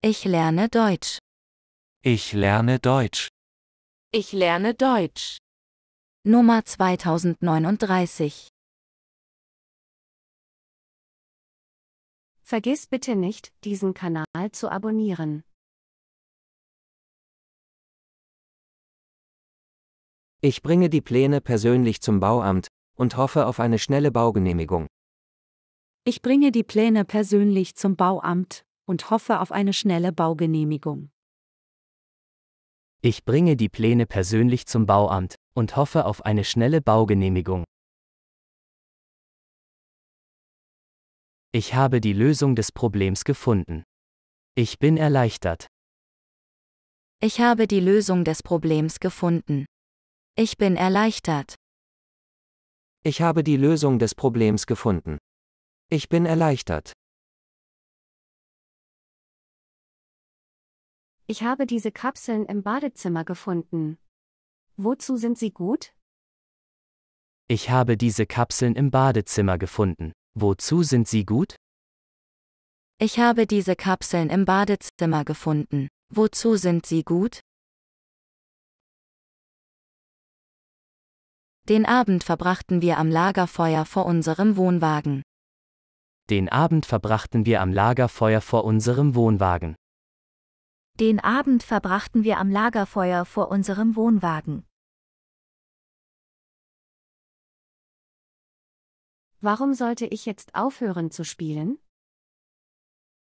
Ich lerne Deutsch. Ich lerne Deutsch. Ich lerne Deutsch. Nummer 2039. Vergiss bitte nicht, diesen Kanal zu abonnieren. Ich bringe die Pläne persönlich zum Bauamt und hoffe auf eine schnelle Baugenehmigung. Ich bringe die Pläne persönlich zum Bauamt und hoffe auf eine schnelle Baugenehmigung. Ich bringe die Pläne persönlich zum Bauamt und hoffe auf eine schnelle Baugenehmigung. Ich habe die Lösung des Problems gefunden. Ich bin erleichtert. Ich habe die Lösung des Problems gefunden. Ich bin erleichtert. Ich habe die Lösung des Problems gefunden. Ich bin erleichtert. Ich habe diese Kapseln im Badezimmer gefunden. Wozu sind sie gut? Ich habe diese Kapseln im Badezimmer gefunden. Wozu sind sie gut? Ich habe diese Kapseln im Badezimmer gefunden. Wozu sind sie gut? Den Abend verbrachten wir am Lagerfeuer vor unserem Wohnwagen. Den Abend verbrachten wir am Lagerfeuer vor unserem Wohnwagen. Den Abend verbrachten wir am Lagerfeuer vor unserem Wohnwagen. Warum sollte ich jetzt aufhören zu spielen?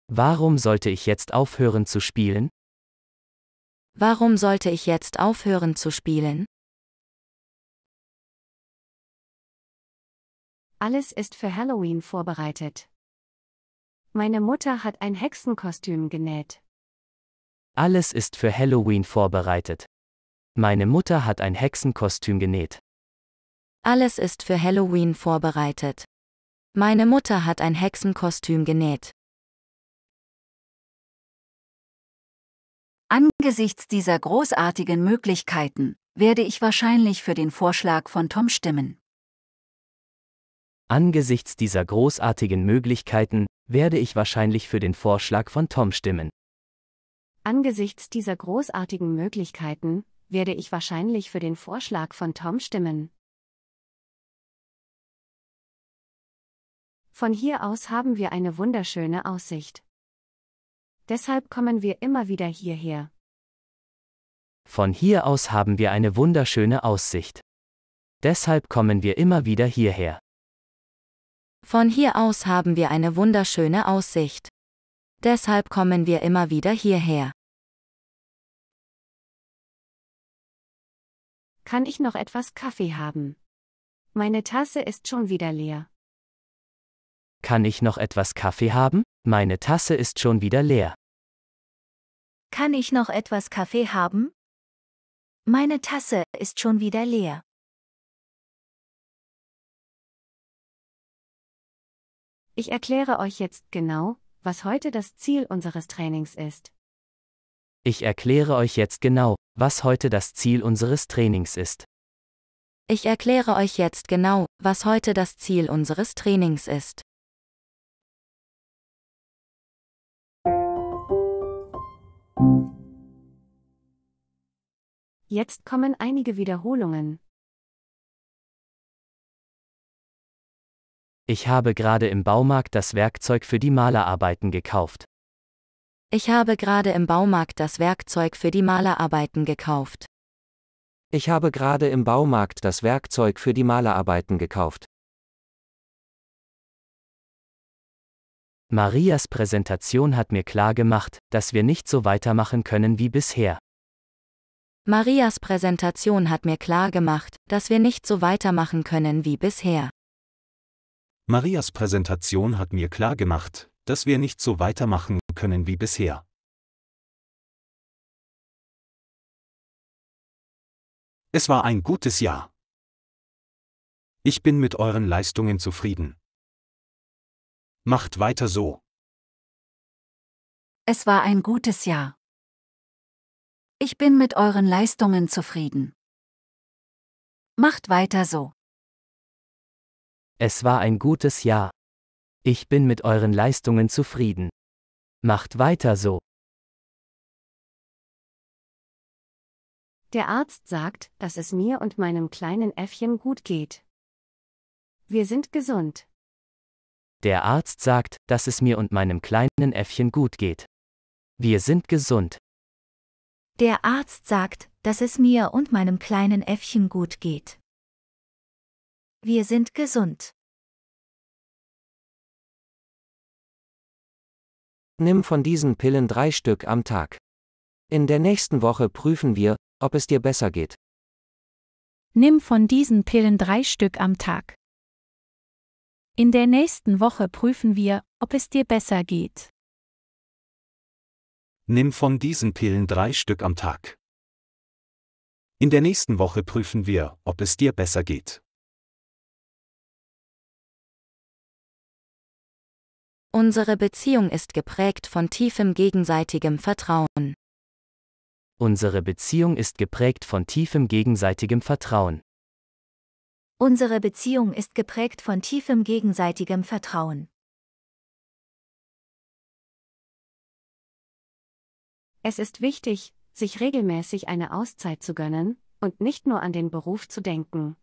Warum sollte ich jetzt aufhören zu spielen? Warum sollte ich jetzt aufhören zu spielen? Alles ist für Halloween vorbereitet. Meine Mutter hat ein Hexenkostüm genäht. Alles ist für Halloween vorbereitet. Meine Mutter hat ein Hexenkostüm genäht. Alles ist für Halloween vorbereitet. Meine Mutter hat ein Hexenkostüm genäht. Angesichts dieser großartigen Möglichkeiten werde ich wahrscheinlich für den Vorschlag von Tom stimmen. Angesichts dieser großartigen Möglichkeiten werde ich wahrscheinlich für den Vorschlag von Tom stimmen. Angesichts dieser großartigen Möglichkeiten werde ich wahrscheinlich für den Vorschlag von Tom stimmen. Von hier aus haben wir eine wunderschöne Aussicht. Deshalb kommen wir immer wieder hierher. Von hier aus haben wir eine wunderschöne Aussicht. Deshalb kommen wir immer wieder hierher. Von hier aus haben wir eine wunderschöne Aussicht. Deshalb kommen wir immer wieder hierher. Kann ich noch etwas Kaffee haben? Meine Tasse ist schon wieder leer. Kann ich noch etwas Kaffee haben? Meine Tasse ist schon wieder leer. Kann ich noch etwas Kaffee haben? Meine Tasse ist schon wieder leer. Ich erkläre euch jetzt genau, was heute das Ziel unseres Trainings ist. Ich erkläre euch jetzt genau, was heute das Ziel unseres Trainings ist. Ich erkläre euch jetzt genau, was heute das Ziel unseres Trainings ist. Jetzt kommen einige Wiederholungen. Ich habe gerade im Baumarkt das Werkzeug für die Malerarbeiten gekauft. Ich habe gerade im Baumarkt das Werkzeug für die Malerarbeiten gekauft. Ich habe gerade im Baumarkt das Werkzeug für die Malerarbeiten gekauft. Marias Präsentation hat mir klar gemacht, dass wir nicht so weitermachen können wie bisher. Marias Präsentation hat mir klar gemacht, dass wir nicht so weitermachen können wie bisher. Marias Präsentation hat mir klar gemacht, dass wir nicht so weitermachen können wie bisher. Es war ein gutes Jahr. Ich bin mit euren Leistungen zufrieden. Macht weiter so. Es war ein gutes Jahr. Ich bin mit euren Leistungen zufrieden. Macht weiter so. Es war ein gutes Jahr. Ich bin mit euren Leistungen zufrieden. Macht weiter so. Der Arzt sagt, dass es mir und meinem kleinen Äffchen gut geht. Wir sind gesund. Der Arzt sagt, dass es mir und meinem kleinen Äffchen gut geht. Wir sind gesund. Der Arzt sagt, dass es mir und meinem kleinen Äffchen gut geht. Wir sind gesund. Nimm von diesen Pillen drei Stück am Tag. In der nächsten Woche prüfen wir, ob es dir besser geht. Nimm von diesen Pillen drei Stück am Tag. In der nächsten Woche prüfen wir, ob es dir besser geht. Nimm von diesen Pillen drei Stück am Tag. In der nächsten Woche prüfen wir, ob es dir besser geht. Unsere Beziehung ist geprägt von tiefem gegenseitigem Vertrauen. Unsere Beziehung ist geprägt von tiefem gegenseitigem Vertrauen. Unsere Beziehung ist geprägt von tiefem gegenseitigem Vertrauen. Es ist wichtig, sich regelmäßig eine Auszeit zu gönnen und nicht nur an den Beruf zu denken.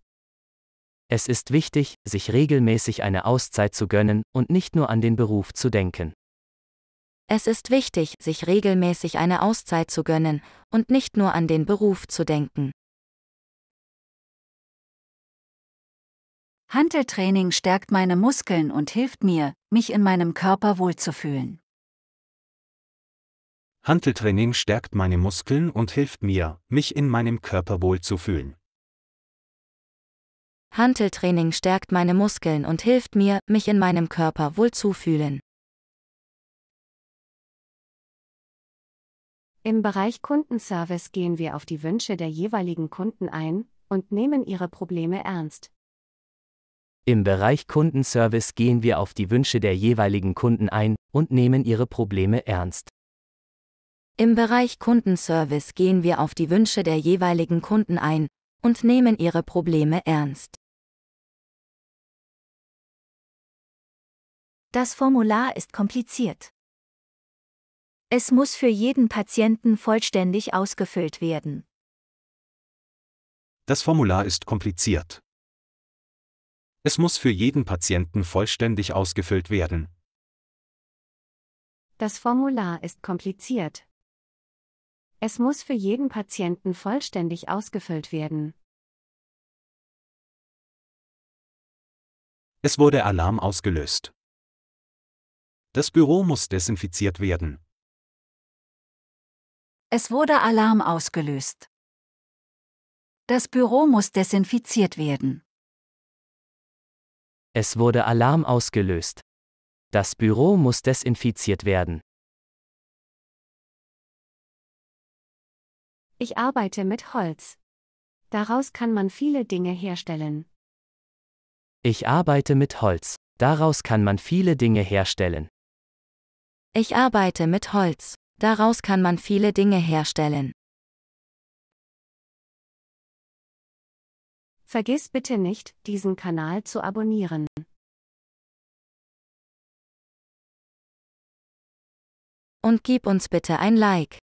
Es ist wichtig, sich regelmäßig eine Auszeit zu gönnen und nicht nur an den Beruf zu denken. Es ist wichtig, sich regelmäßig eine Auszeit zu gönnen und nicht nur an den Beruf zu denken. Hanteltraining stärkt meine Muskeln und hilft mir, mich in meinem Körper wohlzufühlen. Hanteltraining stärkt meine Muskeln und hilft mir, mich in meinem Körper wohlzufühlen. Hanteltraining stärkt meine Muskeln und hilft mir, mich in meinem Körper wohl zufühlen. Im Bereich Kundenservice gehen wir auf die Wünsche der jeweiligen Kunden ein und nehmen ihre Probleme ernst. Im Bereich Kundenservice gehen wir auf die Wünsche der jeweiligen Kunden ein und nehmen ihre Probleme ernst. Im Bereich Kundenservice gehen wir auf die Wünsche der jeweiligen Kunden ein und nehmen ihre Probleme ernst. Das Formular ist kompliziert. Es muss für jeden Patienten vollständig ausgefüllt werden. Das Formular ist kompliziert. Es muss für jeden Patienten vollständig ausgefüllt werden. Das Formular ist kompliziert. Es muss für jeden Patienten vollständig ausgefüllt werden. Es wurde Alarm ausgelöst. Das Büro muss desinfiziert werden. Es wurde Alarm ausgelöst. Das Büro muss desinfiziert werden. Es wurde Alarm ausgelöst. Das Büro muss desinfiziert werden. Ich arbeite mit Holz. Daraus kann man viele Dinge herstellen. Ich arbeite mit Holz. Daraus kann man viele Dinge herstellen. Ich arbeite mit Holz. Daraus kann man viele Dinge herstellen. Vergiss bitte nicht, diesen Kanal zu abonnieren. Und gib uns bitte ein Like.